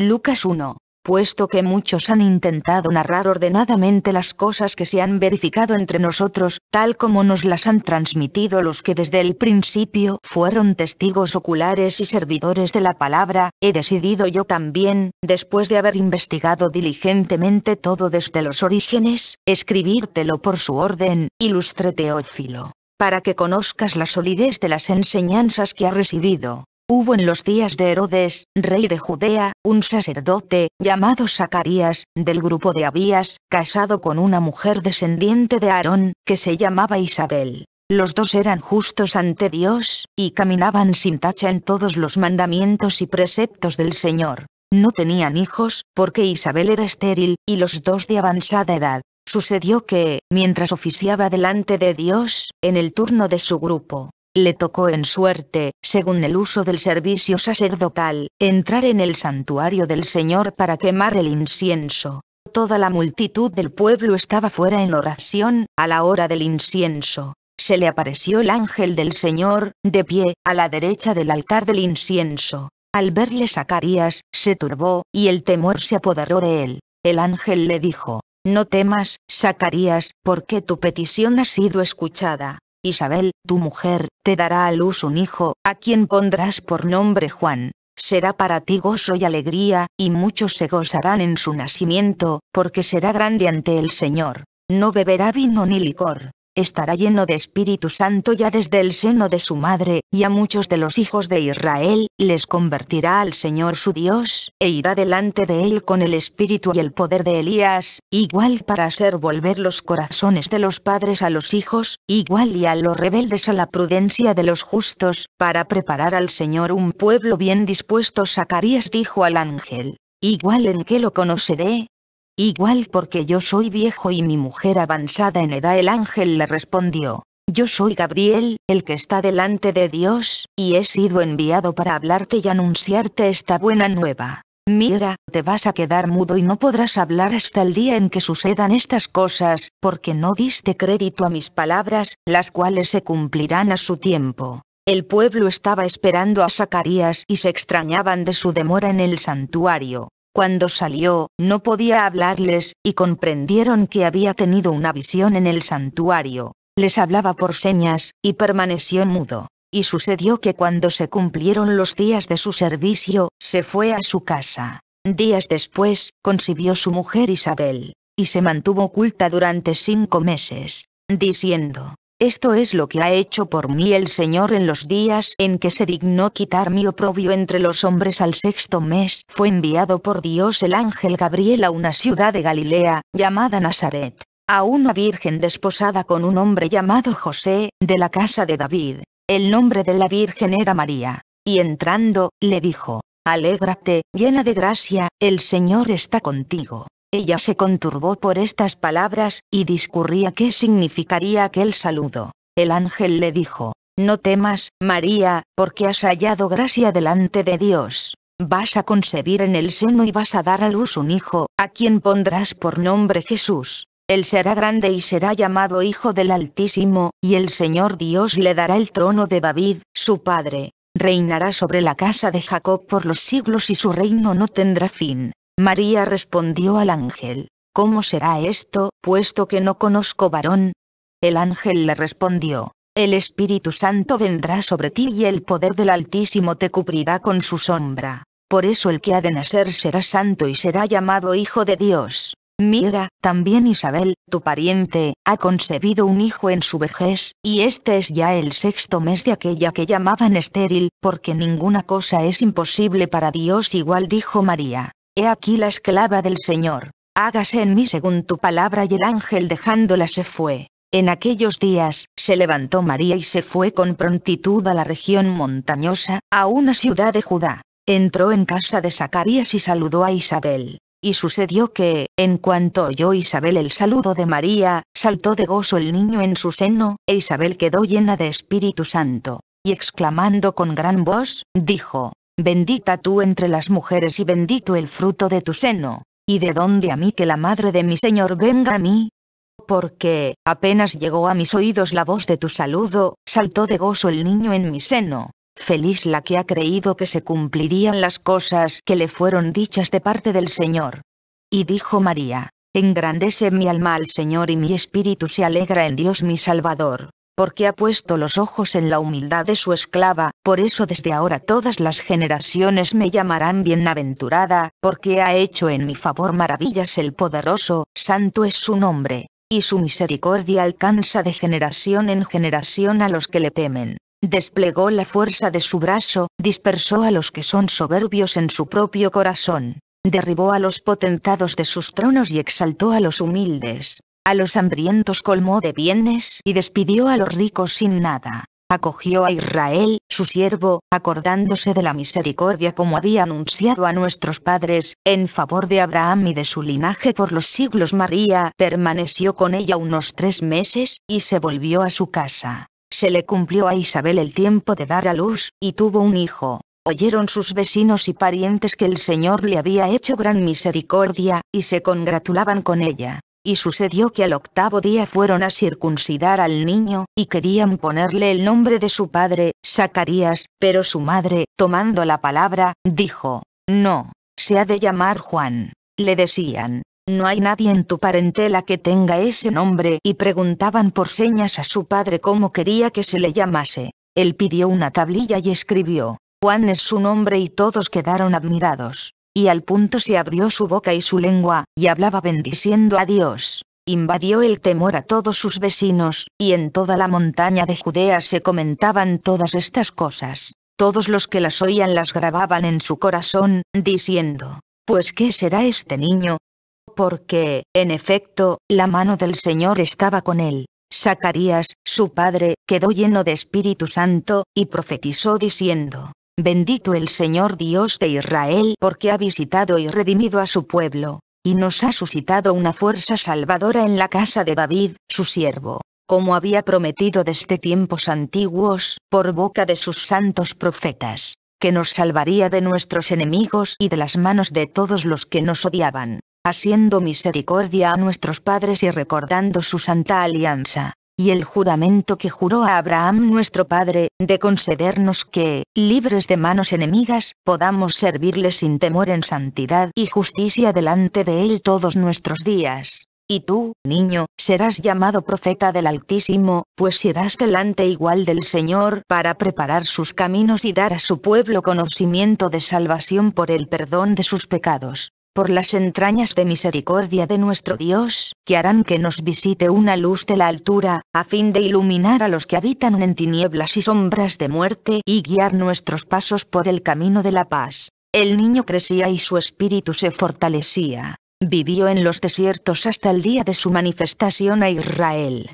Lucas 1. Puesto que muchos han intentado narrar ordenadamente las cosas que se han verificado entre nosotros, tal como nos las han transmitido los que desde el principio fueron testigos oculares y servidores de la palabra, he decidido yo también, después de haber investigado diligentemente todo desde los orígenes, escribírtelo por su orden, ilustre Teófilo para que conozcas la solidez de las enseñanzas que ha recibido, Hubo en los días de Herodes, rey de Judea, un sacerdote, llamado Zacarías, del grupo de Abías, casado con una mujer descendiente de Aarón, que se llamaba Isabel. Los dos eran justos ante Dios, y caminaban sin tacha en todos los mandamientos y preceptos del Señor. No tenían hijos, porque Isabel era estéril, y los dos de avanzada edad. Sucedió que, mientras oficiaba delante de Dios, en el turno de su grupo, le tocó en suerte, según el uso del servicio sacerdotal, entrar en el santuario del Señor para quemar el incienso. Toda la multitud del pueblo estaba fuera en oración, a la hora del incienso. Se le apareció el ángel del Señor, de pie, a la derecha del altar del incienso. Al verle Zacarías, se turbó, y el temor se apoderó de él. El ángel le dijo, No temas, Zacarías, porque tu petición ha sido escuchada. Isabel, tu mujer, te dará a luz un hijo, a quien pondrás por nombre Juan. Será para ti gozo y alegría, y muchos se gozarán en su nacimiento, porque será grande ante el Señor. No beberá vino ni licor, estará lleno de Espíritu Santo ya desde el seno de su madre, y a muchos de los hijos de Israel, les convertirá al Señor su Dios, e irá delante de él con el espíritu y el poder de Elías, igual para hacer volver los corazones de los padres a los hijos, igual y a los rebeldes a la prudencia de los justos, para preparar al Señor un pueblo bien dispuesto. Zacarías dijo al ángel, igual en que lo conoceré, Igual porque yo soy viejo y mi mujer avanzada en edad, el ángel le respondió, yo soy Gabriel, el que está delante de Dios, y he sido enviado para hablarte y anunciarte esta buena nueva. Mira, te vas a quedar mudo y no podrás hablar hasta el día en que sucedan estas cosas, porque no diste crédito a mis palabras, las cuales se cumplirán a su tiempo. El pueblo estaba esperando a Zacarías y se extrañaban de su demora en el santuario. Cuando salió, no podía hablarles, y comprendieron que había tenido una visión en el santuario. Les hablaba por señas, y permaneció mudo. Y sucedió que cuando se cumplieron los días de su servicio, se fue a su casa. Días después, concibió su mujer Isabel, y se mantuvo oculta durante cinco meses, diciendo, esto es lo que ha hecho por mí el Señor en los días en que se dignó quitar mi oprobio entre los hombres al sexto mes. Fue enviado por Dios el ángel Gabriel a una ciudad de Galilea, llamada Nazaret, a una virgen desposada con un hombre llamado José, de la casa de David. El nombre de la virgen era María. Y entrando, le dijo, Alégrate, llena de gracia, el Señor está contigo. Ella se conturbó por estas palabras, y discurría qué significaría aquel saludo. El ángel le dijo, No temas, María, porque has hallado gracia delante de Dios. Vas a concebir en el seno y vas a dar a luz un hijo, a quien pondrás por nombre Jesús. Él será grande y será llamado Hijo del Altísimo, y el Señor Dios le dará el trono de David, su padre. Reinará sobre la casa de Jacob por los siglos y su reino no tendrá fin. María respondió al ángel, ¿Cómo será esto, puesto que no conozco varón? El ángel le respondió, El Espíritu Santo vendrá sobre ti y el poder del Altísimo te cubrirá con su sombra. Por eso el que ha de nacer será santo y será llamado Hijo de Dios. Mira, también Isabel, tu pariente, ha concebido un hijo en su vejez, y este es ya el sexto mes de aquella que llamaban estéril, porque ninguna cosa es imposible para Dios igual dijo María. He aquí la esclava del Señor, hágase en mí según tu palabra y el ángel dejándola se fue. En aquellos días, se levantó María y se fue con prontitud a la región montañosa, a una ciudad de Judá. Entró en casa de Zacarías y saludó a Isabel. Y sucedió que, en cuanto oyó Isabel el saludo de María, saltó de gozo el niño en su seno, e Isabel quedó llena de Espíritu Santo. Y exclamando con gran voz, dijo, Bendita tú entre las mujeres y bendito el fruto de tu seno. ¿Y de dónde a mí que la madre de mi Señor venga a mí? Porque, apenas llegó a mis oídos la voz de tu saludo, saltó de gozo el niño en mi seno. Feliz la que ha creído que se cumplirían las cosas que le fueron dichas de parte del Señor. Y dijo María, Engrandece mi alma al Señor y mi espíritu se alegra en Dios mi Salvador, porque ha puesto los ojos en la humildad de su esclava, por eso desde ahora todas las generaciones me llamarán bienaventurada, porque ha hecho en mi favor maravillas el poderoso, santo es su nombre, y su misericordia alcanza de generación en generación a los que le temen. Desplegó la fuerza de su brazo, dispersó a los que son soberbios en su propio corazón derribó a los potentados de sus tronos y exaltó a los humildes a los hambrientos colmó de bienes y despidió a los ricos sin nada. Acogió a Israel, su siervo, acordándose de la misericordia como había anunciado a nuestros padres, en favor de Abraham y de su linaje por los siglos. María permaneció con ella unos tres meses, y se volvió a su casa. Se le cumplió a Isabel el tiempo de dar a luz, y tuvo un hijo. Oyeron sus vecinos y parientes que el Señor le había hecho gran misericordia, y se congratulaban con ella y sucedió que al octavo día fueron a circuncidar al niño, y querían ponerle el nombre de su padre, Zacarías, pero su madre, tomando la palabra, dijo, No, se ha de llamar Juan. Le decían, No hay nadie en tu parentela que tenga ese nombre, y preguntaban por señas a su padre cómo quería que se le llamase. Él pidió una tablilla y escribió, Juan es su nombre y todos quedaron admirados y al punto se abrió su boca y su lengua, y hablaba bendiciendo a Dios. Invadió el temor a todos sus vecinos, y en toda la montaña de Judea se comentaban todas estas cosas. Todos los que las oían las grababan en su corazón, diciendo, Pues ¿qué será este niño? Porque, en efecto, la mano del Señor estaba con él. Zacarías, su padre, quedó lleno de Espíritu Santo, y profetizó diciendo, Bendito el Señor Dios de Israel porque ha visitado y redimido a su pueblo, y nos ha suscitado una fuerza salvadora en la casa de David, su siervo, como había prometido desde tiempos antiguos, por boca de sus santos profetas, que nos salvaría de nuestros enemigos y de las manos de todos los que nos odiaban, haciendo misericordia a nuestros padres y recordando su santa alianza y el juramento que juró a Abraham nuestro Padre, de concedernos que, libres de manos enemigas, podamos servirle sin temor en santidad y justicia delante de Él todos nuestros días. Y tú, niño, serás llamado profeta del Altísimo, pues irás delante igual del Señor para preparar sus caminos y dar a su pueblo conocimiento de salvación por el perdón de sus pecados por las entrañas de misericordia de nuestro Dios, que harán que nos visite una luz de la altura, a fin de iluminar a los que habitan en tinieblas y sombras de muerte y guiar nuestros pasos por el camino de la paz. El niño crecía y su espíritu se fortalecía. Vivió en los desiertos hasta el día de su manifestación a Israel.